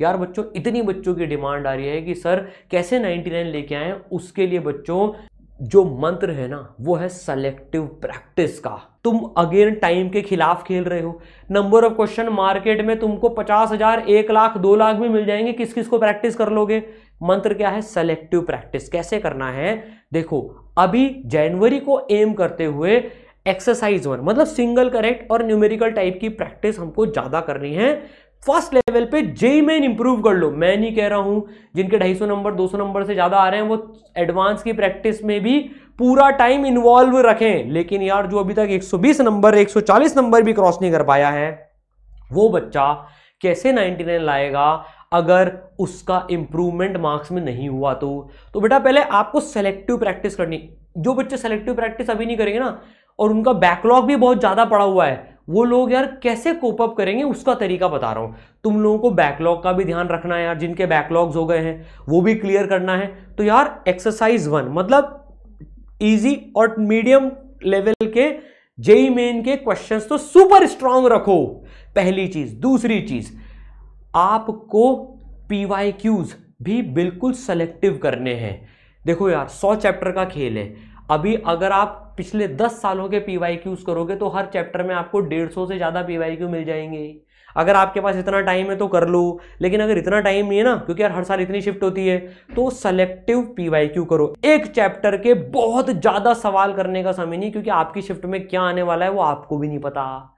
यार बच्चों इतनी बच्चों की डिमांड आ रही है कि सर कैसे 99 लेके आए उसके लिए बच्चों जो मंत्र है ना वो है सेलेक्टिव प्रैक्टिस का तुम अगेन टाइम के खिलाफ खेल रहे हो नंबर ऑफ क्वेश्चन मार्केट में तुमको पचास हजार एक लाख दो लाख भी मिल जाएंगे किस किस को प्रैक्टिस कर लोगे मंत्र क्या है सेलेक्टिव प्रैक्टिस कैसे करना है देखो अभी जनवरी को एम करते हुए एक्सरसाइज वन मतलब सिंगल करेक्ट और न्यूमेरिकल टाइप की प्रैक्टिस हमको ज़्यादा करनी है फर्स्ट लेवल पे जेई मेन इंप्रूव कर लो मैं नहीं कह रहा हूँ जिनके 250 नंबर 200 नंबर से ज़्यादा आ रहे हैं वो एडवांस की प्रैक्टिस में भी पूरा टाइम इन्वॉल्व रखें लेकिन यार जो अभी तक 120 नंबर 140 नंबर भी क्रॉस नहीं कर पाया है वो बच्चा कैसे 99 लाएगा अगर उसका इंप्रूवमेंट मार्क्स में नहीं हुआ तो तो बेटा पहले आपको सेलेक्टिव प्रैक्टिस करनी जो बच्चे सेलेक्टिव प्रैक्टिस अभी नहीं करेंगे ना और उनका बैकलॉग भी बहुत ज़्यादा पड़ा हुआ है वो लोग यार कैसे कोप अप करेंगे उसका तरीका बता रहा हूँ तुम लोगों को बैकलॉग का भी ध्यान रखना है यार जिनके बैकलॉग्स हो गए हैं वो भी क्लियर करना है तो यार एक्सरसाइज वन मतलब ईजी और मीडियम लेवल के जेई मेन e e के क्वेश्चंस तो सुपर स्ट्रांग रखो पहली चीज दूसरी चीज आपको पीवाई क्यूज भी बिल्कुल सेलेक्टिव करने हैं देखो यार सौ चैप्टर का खेल है अभी अगर आप पिछले दस सालों के पी वाई क्यूज करोगे तो हर चैप्टर में आपको डेढ़ सौ से ज़्यादा पी वाई क्यू मिल जाएंगे अगर आपके पास इतना टाइम है तो कर लो लेकिन अगर इतना टाइम नहीं है ना क्योंकि यार हर साल इतनी शिफ्ट होती है तो सेलेक्टिव पी वाई क्यू करो एक चैप्टर के बहुत ज़्यादा सवाल करने का समय नहीं क्योंकि आपकी शिफ्ट में क्या आने वाला है वो आपको भी नहीं पता